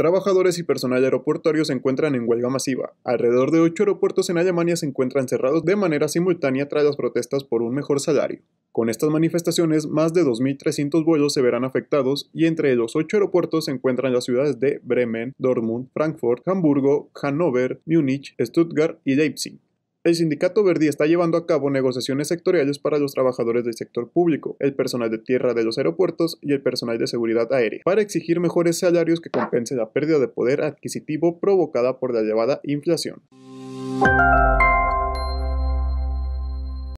Trabajadores y personal aeroportuario se encuentran en huelga masiva. Alrededor de ocho aeropuertos en Alemania se encuentran cerrados de manera simultánea tras las protestas por un mejor salario. Con estas manifestaciones, más de 2.300 vuelos se verán afectados y entre los ocho aeropuertos se encuentran las ciudades de Bremen, Dortmund, Frankfurt, Hamburgo, Hannover, Múnich, Stuttgart y Leipzig. El sindicato Verdi está llevando a cabo negociaciones sectoriales para los trabajadores del sector público, el personal de tierra de los aeropuertos y el personal de seguridad aérea, para exigir mejores salarios que compensen la pérdida de poder adquisitivo provocada por la elevada inflación.